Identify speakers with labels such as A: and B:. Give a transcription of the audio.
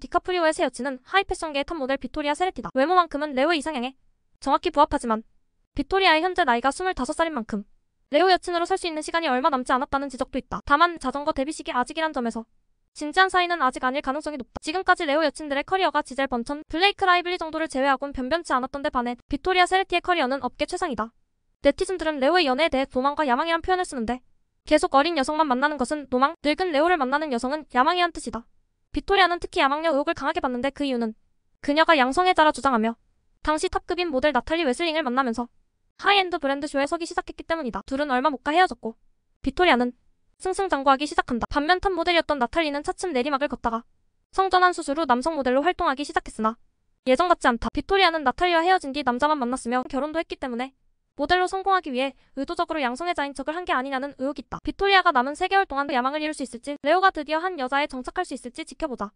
A: 디카프리오의 새 여친은 하이패션계의 탑 모델 비토리아 세레티다. 외모만큼은 레오의 이상향에 정확히 부합하지만 비토리아의 현재 나이가 25살인 만큼 레오 여친으로 살 수 있는 시간이 얼마 남지 않았다는 지적도 있다. 다만 자전거 데뷔식이 아직이란 점에서 진지한 사이는 아직 아닐 가능성이 높다. 지금까지 레오 여친들의 커리어가 지젤 번천, 블레이크 라이블리 정도를 제외하곤 변변치 않았던데 반해 비토리아 세레티의 커리어는 업계 최상이다. 네티즌들은 레오의 연애에 대해 도망과 야망이란 표현을 쓰는데 계속 어린 여성만 만나는 것은 도망 늙은 레오를 만나는 여성은 야망이란 뜻이다. 빅토리아는 특히 야망녀 의혹을 강하게 받는데 그 이유는 그녀가 양성애자라 주장하며 당시 탑급인 모델 나탈리 웨슬링을 만나면서 하이엔드 브랜드쇼에 서기 시작했기 때문이다. 둘은 얼마 못 가 헤어졌고 빅토리아는 승승장구하기 시작한다. 반면 탑 모델이었던 나탈리는 차츰 내리막을 걷다가 성전환 수술 후 남성 모델로 활동하기 시작했으나 예전 같지 않다. 빅토리아는 나탈리와 헤어진 뒤 남자만 만났으며 결혼도 했기 때문에 모델로 성공하기 위해 의도적으로 양성애자인 척을 한 게 아니냐는 의혹이 있다. 비토리아가 남은 3개월 동안 야망을 이룰 수 있을지, 레오가 드디어 한 여자에 정착할 수 있을지 지켜보자.